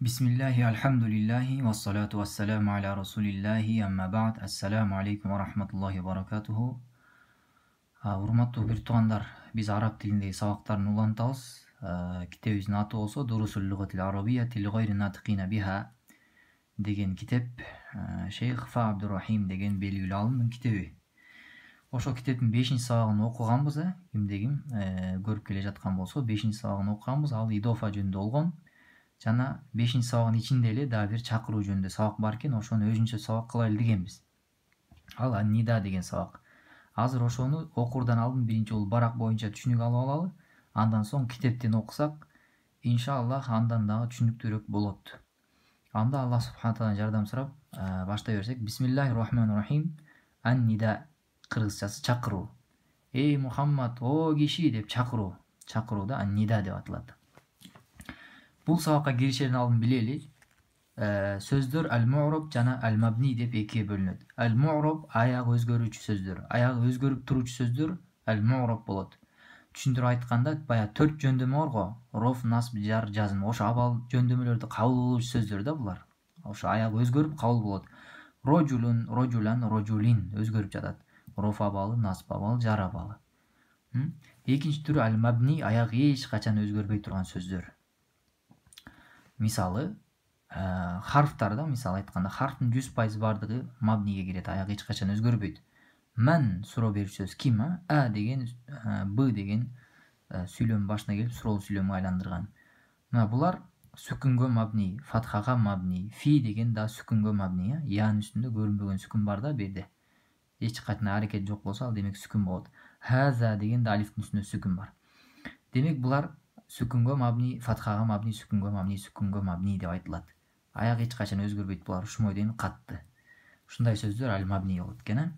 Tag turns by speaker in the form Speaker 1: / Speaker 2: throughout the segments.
Speaker 1: Бисмиллахи elhamdülillahi, ve salatu аля расулиллахи амма бад ассаляму алейкум assalamu aleykum ve rahmetullahi ve barakatuhu. Урматтуу бир туғандар, биз араб тилиндеги сабактарын улантабыз. Китебибиздин аты болсо Дурусул лугатил арабия тил гайри натикина биха деген китеп. Шейх Фа Абдурахим деген белгилүү алымдын китеби. Ошол китептин 5-чи сабагын окуганбыз, э, кимдигим көрүп келе жаткан болсо 5-чи сабагын окуганбыз. Ал идофа жөнүндө болгон жана бешинчи сабагын ичинде эле дагы бир чакыруу жөнүндө сабак бар экен ошону өзүнчө сабак кылайлы дегенбиз ал аннида деген сабак азыр ошону окуудан алдын биринчи бул барак боюнча түшүнүк алып алалы андан соң китептен окусак иншааллах андан дагы түшүнүктүүрөөк болот анда аллах субхана тааладан жардам сурап э, баштай берсек бисмиллахи рахмани рахим ан нида кыргызчасы чакыруу эй мухаммад о киши деп чакыруу чакыруу да ан нида деп аталат бұл сабаққа келушілердің алдын білелік ә, сөздер әл муроб жана әл мабни деп екіге бөлінеді әл муроб аяғы өзгеруші сөздер аяғы өзгеріп тұрушы сөздер әл муроб болады түшүндүрүп айтканда баягы төрт жөндөмө бар го роф насб жар жазым ошо абал жөндөмөлөрдү кабыл болушы сөздөр да булар ошо аягы өзгөрүп кабыл болот рожулун рожулян рожулин өзгөрүп жатат роф абалы насб абалы жар абалы экинчи түрү аль мабни аягы эч качан өзгөрбөй турган сөздөр Мисалы ә, харфтарда мысалы айтқанда харфтың жүз пайыз бардығы мабниге келеді аяғы ешқашан өзгермейді мән сұрау беруші сөз ким ә деген ә, б деген ә, сөйлем башына келіп сұраулы сөйлемге айландырған мына бұлар сүкінгө мабни фатхаға мабни фи деген да сүкінгө мабни иә яның үстінде көрінбеген сүкін бар да берде ешқандай әрекет жоқ болса ал демек сүкін болады хаза деген де алифтің үстінде сүкін бар демек бұлар сүкүнгө мабни фатхага мабни сүкүнгө мабни сүкүнгө мабни деп аяк эч качан өзгөрбөйт булар үш мойден қатты ушундай сөздөр аль мабни болот экен э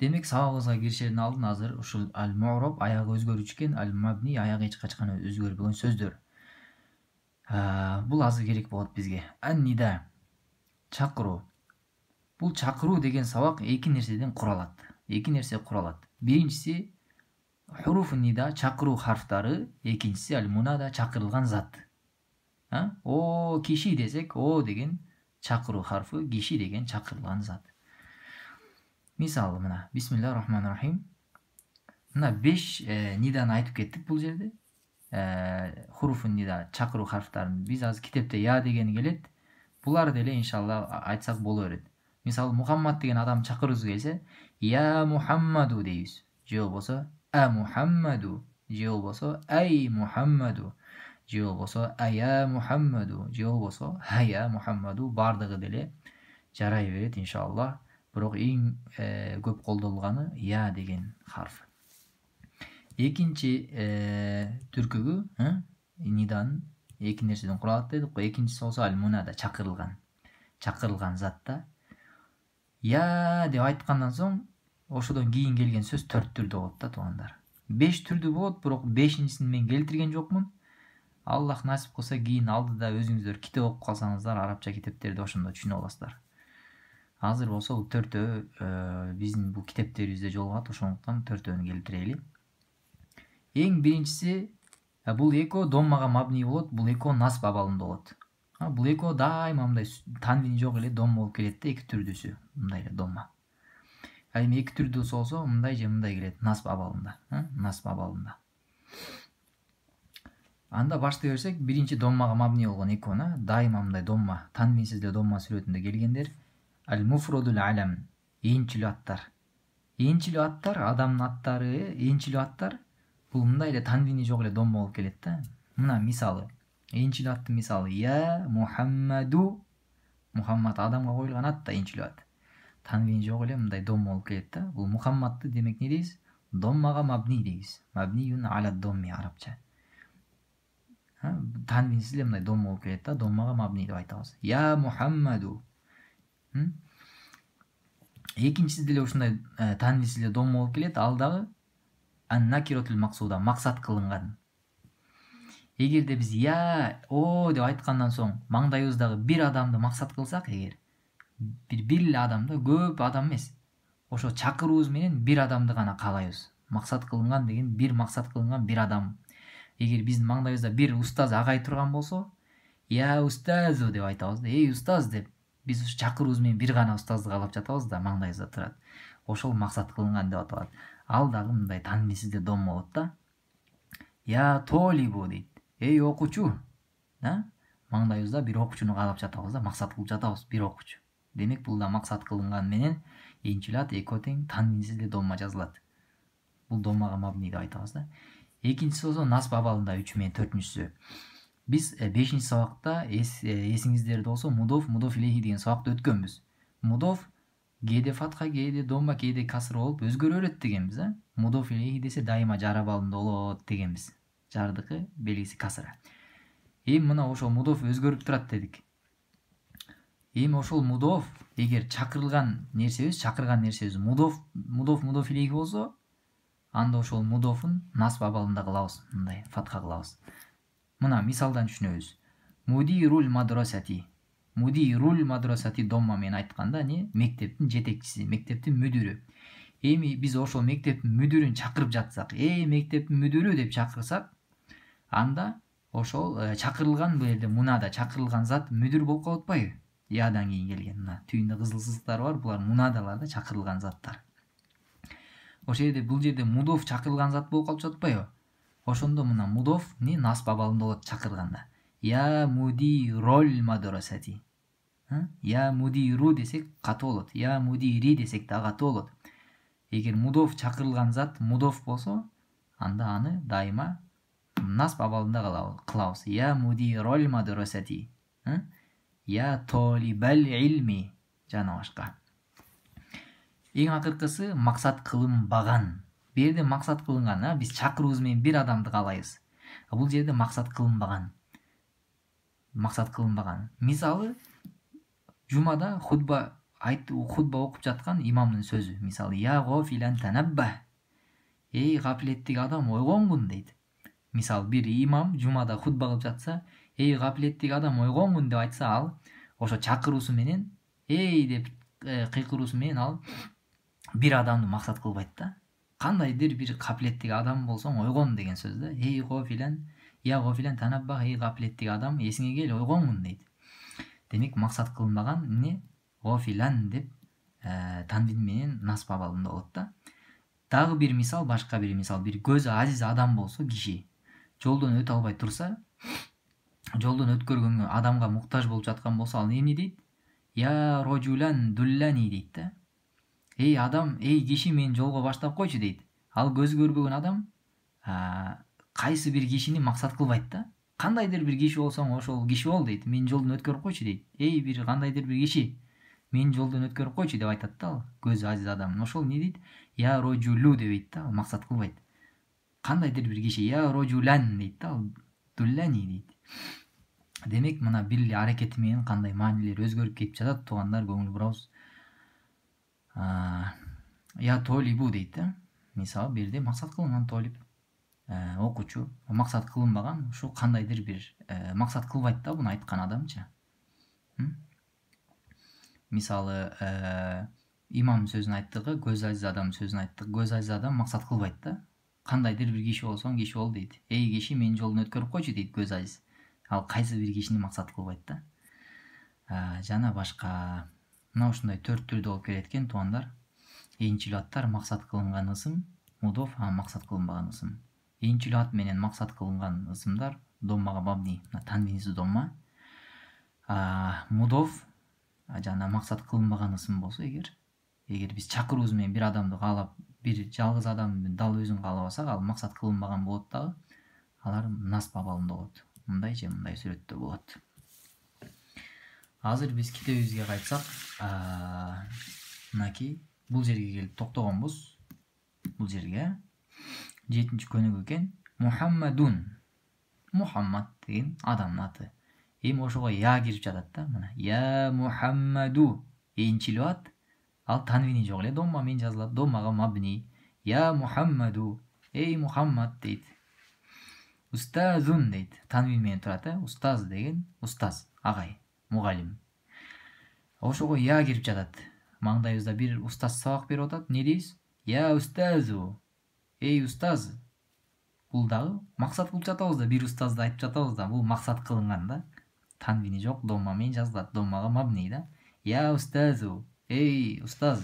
Speaker 1: демек сабагыбызга киришердин алдын азыр ушул аль муроб аягы өзгөрүчү экен аль мабни аягы эч качан өзгөрбөгөн сөздөр ә, бул азыр керек болот бизге ан нида чакыруу бул чакыруу деген сабак эки нерседен куралат эки нерсе куралат биринчиси хуруф нида чакыруу харфтары экинчиси аль мунада чакырылган зат о киши десек о деген чакыруу харфы киши деген чакырылган зат мисалы мына бисмилла рахмани рахим мына беш ниданы айтып кеттік бул жерде хуруфу нида чакыруу харфтарын биз азыр китепте я деген келет булар деле иншалла айтсак боло берет мисалы мухаммад деген адам чакыргыбыз келсе я мухаммаду дейбиз же болбосо а мухаммаду жеол болса әй мухаммаду же болса ая мухаммаду же болса хая мухаммаду барлығы деле жарай береді иншалла бірақ ең ә, көп қолданылғаны я деген харф екінші ә, түркігі ә, нидан екі нәрседен құралады дедік қой екіншісі болса әл мунада шақырылған шақырылған затта я деп айтқаннан соң ошодон кийин келген сөз төрт түрдө болот да туугандар беш түрдүү болот бирок бешинчисин мен келтирген жокмун аллах насип кылса кийин алдыда өзүңүздөр китеп окуп калсаңыздар арабча китептерди ошондо түшүнүп аласыздар азыр болсо бул төртөө э, биздин бул китептерибизде жолугат ошондуктан төртөөнү келтирели эң биринчиси бул экөө доммага мабни болот бул экөө насып абалында болот бул экөө дайыма мындай танвини жок эле дом болуп келет да эки түрдүүсү мындай эле домма ал эми эки түрдө болсо мындай же мындай келет насп абалында насп абалында анда башты берсек биринчи доммага мабни болгон икона дайыма мындай домма танвинсиз эле домма сүрөтүндө келгендер аль муфрудул алам энчилүү аттар энчилүү аттар адамдын аттары энчилүү аттар бул мындай эле танвини жок эле домма болуп келет да мына мисалы энчилүү аттын мисалы я мухаммаду мухаммад адамга коюлган ат да энчилүү ат танвин жоқ эле мындай дом болуп келет да бул мухаммадды демек эмне дейбиз доммага мабни дейбиз мабниюн аля домми арабча танвинсиз эле мындай дом болуп келет да доммага мабни деп айтабыз я мухаммаду экинчиси деле ушундай ә, танвинсиз эле дом болуп келет ал дагы накиротул максуда максат кылынган эгерде биз я о деп айткандан соң маңдайыбыздагы бир адамды максат кылсак эгер бир бир эле да көп адам эмес ошо чакыруубуз менен бир адамды гана каалайбыз максат кылынган деген бир максат кылынган бир адам эгер биздин маңдайыбызда бир устаз агай турган болсо я устазу деп айтабыз да эй устаз деп биз ушу чакыруубуз менен бир гана устазды каалап жатабыз да маңдайыбызда турат ошол максат кылынган деп аталат ал дагы мындай таанымсызда дом болот да я толибу дейт эй окуучу да маңдайыбызда бир окуучуну каалап жатабыз да максат кылып жатабыз бир окуучу демек бұл да мақсат қылынған менен инчилат эко тең танминсиз де дома жазылат бул домага мабни деп айтабыз да экинчиси болсо нас абалында үчү менен төртүнчүсү биз бешинчи сабакта эсиңиздерде болсо мудов мудов илейхи деген сабакты өткөнбүз мудов кээде фатха кээде домба кээде касра болуп өзгөрө берет дегенбиз а мудов илейхи десе дайыма жар абалында болот дегенбиз жардыкы белгиси касыра эми мына ошол мудов өзгөрүп турат дедик эми ошол мудов эгер чакырылган нерсебиз чакырган нерсебиз мудов мудов мудов илейхи болсо анда ошол мудофун насб абалында кылабыз мындай фатха кылабыз мына мисалдан түшүнөбүз мудируль мадрасати мудируль мадрасати домма менен айтканда не мектептин жетекчиси мектептин мүдүрү эми биз ошол мектептин мүдүрүн чакырып жатсак эй мектептин мүдүрү деп чакырсак анда ошол э, чакырылган бул жерде мунада чакырылган зат мүдүр болуп калып атпайбы ядан кейін келген мына түйінді қызыл сызықтар бар бұлар мунадаларда шақырылған заттар ошол жерде бул жерде мудов шақырылған зат болуп калып жатпайбы ошондо мына мудов не нас бабалында болот чакырганда я муди роль мадрасати я мудиру десек катуу болот я мудири десек дагы катуу болот эгер мудов чакырылган зат мудов болсо анда аны дайыма нас бабалында кылабыз я муди роль мадрасати я толибәл илми жана башка Ең ақырқысы «Мақсат кылынбаган бул жерде максат кылынган а биз чакыруубуз менен бир адамды каалайбыз бұл жерде максат кылынбаган максат кылынбаган мисалы жумада хутба хутба оқып жатқан имамның сөзі мисалы я ғофилән тәнәббә». «Ей гапилеттик адам ойгонгун дейді. мисалы бір имам жұмада хутба кылып жатса эй қабілеттегі адам ойгонгун деп айтса ал ошо чакыруусу менен эй деп кыйкыруусу менен ал бир адамды максат кылбайт да кандайдыр бир капилеттеги адам болсоң ойгон деген сөз да эй го филан я го филан эй капилеттеги адам эсиңе кел ойгонгун дейт демек максат кылынбаган эмне го филан деп танбин менен насп абалында болот да дагы бир мисал башка бир мисал бир көзү азиз адам болсо киши жолдон өтө албай турса жолдон өткөргөнгө адамга муктаж болуп жаткан болсо ал эмне дейт я рожулян дулляни дейт да эй адам эй киши мени жолго баштап койчу дейт ал көзү көрбөгөн адам кайсы бир кишини максат кылбайт да кандайдыр бир киши болсоң ошол киши бол дейт мени жолдон өткөрүп койчу дейт эй бир кандайдыр бир киши мени жолдон өткөрүп койчу деп айтат да ал көзү азиз адам ошол эмне дейт я рожулю деп да ал максат кылбайт кандайдыр бир киши я рожулян дейт да ал дулляни дейт демек мына билли аракети менен кандай маанилер өзгөрүп кетип жатат туугандар көңүл бурабыз я толибу дейт да мисалы бул жерде максат кылынган толиб окуучу максат кылынбаган ушу кандайдыр бир максат кылбайт да буну айткан адамчы мисалы имам сөзүн айттык көз азиз адам сөзүн айттык көз азиз адам максат кылбайт да кандайдыр бир киши болсоң киши бол дейт эй киши менин жолумду өткөрүп койчу дейт көз азиз ал қайсы бергешіне мақсат қылып айтты ә, жаңа башқа мына ушундай төрт түрдө болуп келет экен туандар энчил аттар максат кылынган ысым мудов а максат кылынбаган ысым энчил ат менен максат кылынган ысымдар доммага бабни мына танбиниси домма мудов жана максат кылынбаган ысым болсо эгер эгер биз чакыруубуз менен бир адамды каалап бир жалгыз адамды дал өзүн каалабасак ал максат кылынбаган болот дагы алар нас абалында болот мындай же мындай сүрөттө болот азыр биз китебибизге кайтсак мынакей бул жерге келип токтогонбуз бул жерге жетинчи көнүгүү экен мухаммадун мухаммад деген адамдын аты эми ошого я кирип жатат да мына я мухаммаду энчил ат ал танвини жок эле домма менен жазылат доммага мабни я мухаммаду эй мухаммад дейт ұстазун дейді танвинмен тұрады ұстаз деген ұстаз ағай мұғалім ошого я кирип жатады маңдайыбызда бір ұстаз сабақ беріп атат не дейбиз я ұстазу эй ұстаз Бұл дағы мақсат кылып жатабыз да бір ұстазды айтып жатабыз да бұл мақсат кылынган да танвини жоқ дома жазылады жазылат мабни да я устазу эй ұстаз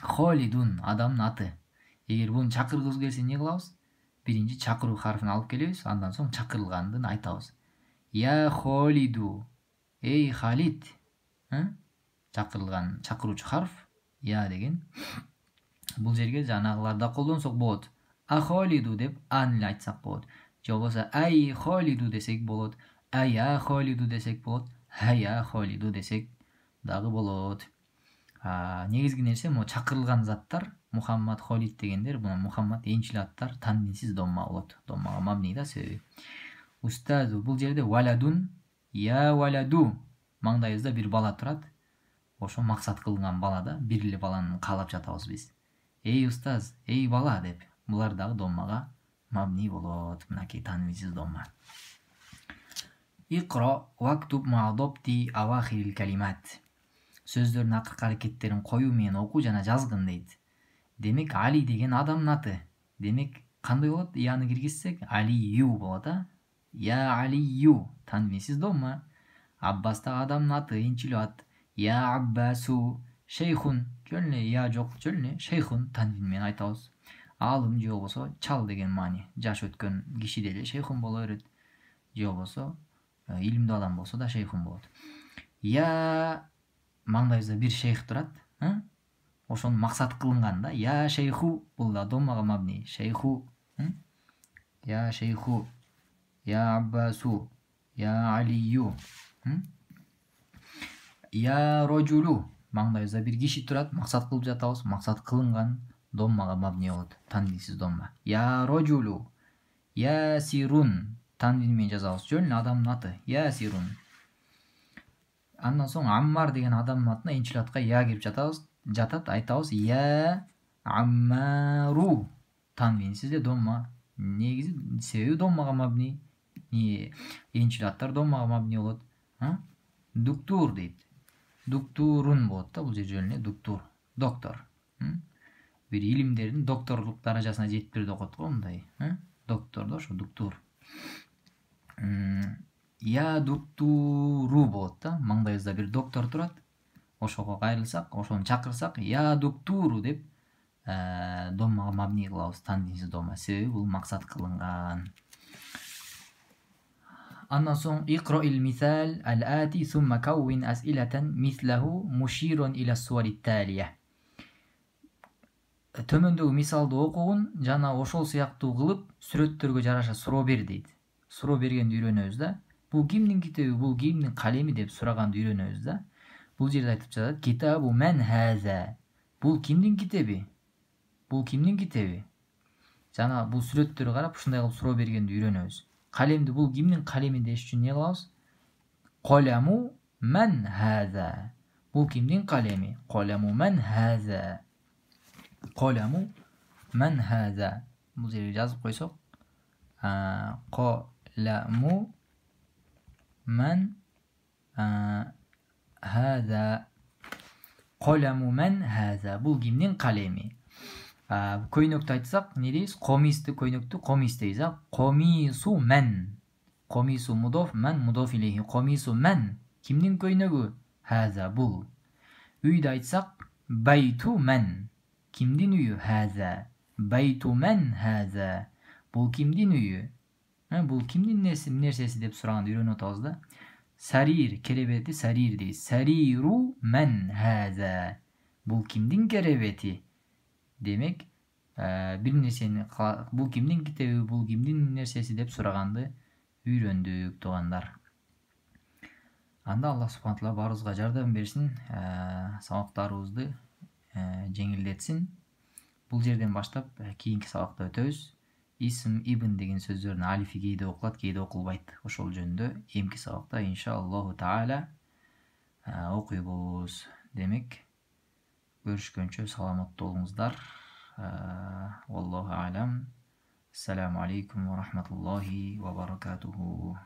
Speaker 1: холидун адамның аты егер бұны чакыргыбыз келсе не кылабыз биринчи чакыруу харфин алып келебиз андан соң чакырылгандын айтабыз я холиду эй халид чакырылган чакыруучу харф я деген бул жерге жанагыларда колдонсок болот а холиду деп ан эле айтсак болот же болбосо ай холиду десек болот ая холиду десек болот хая холиду десек дагы болот ә, негізгі нәрсе мына шақырылған заттар мұхаммад холид дегендер мына мұхаммад еншілі аттар танбинсіз домма болады доммаға мабни да себебі устаз бұл жерде валядун я валяду маңдайызда бір бала тұрады ошо мақсат қылынған бала да белгілі баланы қалап жатабыз біз эй ұстаз эй бала деп бұлар дагы доммаға мабни болот мынакей танбинсиз домма иқро вактуб калимат сөздөрүн акыркы аракеттерин коюу менен окуу жана жазгын дейт демек али деген адамдын аты демек кандай болот яны киргизсек алию болот а я алию танвинсіз дома аббастагы адамдын аты енчілі ат я аббасу шейхун жөн эле я жок жөн эле шейхун менен айтабыз алым же болбосо чал деген маани жашы өткөн киши деле шейхун боло берет же болбосо э, илимдүү адам болсо да шейхун болот я маңдайыбызда бір шейх тұрады ошоны мақсат қылынған да я шейху бұл да домаға мабни шейху я шейху я аббасу я алию я рожулу маңдайыбызда бір киши тұрады мақсат қылып жатабыз мақсат қылынған доммаға мабни болот танвинсиз домма я рожулу я сирун танвинмен жазабыз жөн адамдын аты я сирун андан соң аммар деген адамның атына еншіл я келіп жатабыз жатады айтабыз я аммару танвинсіз де домма негізі себебі доммаға мабни не еншіл аттар доммаға мабни болады дуктур дейді дуктурун болады да бұл жер жөніне дуктур доктор бір илімдердің докторлық даражасына жетіп деп оқыдық ғой мындай доктор да ошо дуктур я болот да маңдайыбызда бир доктор турат ошого кайрылсак ошону чакырсак я дуктуру деп доммага мабни кылабыз тандинсиз дома себеби бул максат кылынган андан соң اقرأ المثال الآتي ثم кауин أسئلة مثله муширон إلى الصور التالية төмөндөгү мисалды окугун жана ошол сыяктуу кылып сүрөттөргө жараша суроо бер дейт суроо бергенди үйрөнөбүз да бұл кімнің китеби бұл кімнің қалемі деп сұрағанды үйренеміз да бұл жерде айтып жатады китабу мән хәзә бұл кімнің кітабы бұл кімнің кітабы жаңа бұл суреттерге қарап ушундай қылып сұрау бергенді үйренеміз қалемді бұл кімнің қалемі деш үшін не қыламыз қоляму мән хәзә бұл кімнің қалемі қоляму мән хәзә қоляму мән хәзә бұл жерге жазып қойсақ қоляму من آه هذا qalamu man haza bu kimning qalami ko'ynakni aytsak ne deymiz qomisni ko'ynakni qomis deymiz a qomisu man qomisu мудоф man mudof ilayhi qomisu man kimning ko'ynagi haza bu uyda aytsak baytu man kimning uyi haza baytu man haza bu kimning uyi бұл кімнің несі нәрсесі деп сұрағанды үйреніп отырмыз да сарир кереветі сарир дейді сариру мән хәзә бұл кімнің керебеті? демек ә, бір нәрсені бұл кімнің кітабы бұл кімнің нәрсесі деп сұрағанды үйрендік туғандар анда алла субхан тағала барыбызға жардам берсін ә, сабақтарыңызды ә, жеңілдетсін бұл жерден бастап ә, кейінгі сабақта өтөбүз исм ибн деген сөздердің алифи кейде оқылады кейде оқылмайды ошол жөнүндө эмки сабакта иншааллаху таала окуйбуз демек көрүшкөнчө саламатта болуңуздар аллаху алам ассаламу алейкум ва рахматуллахи ва баракатуху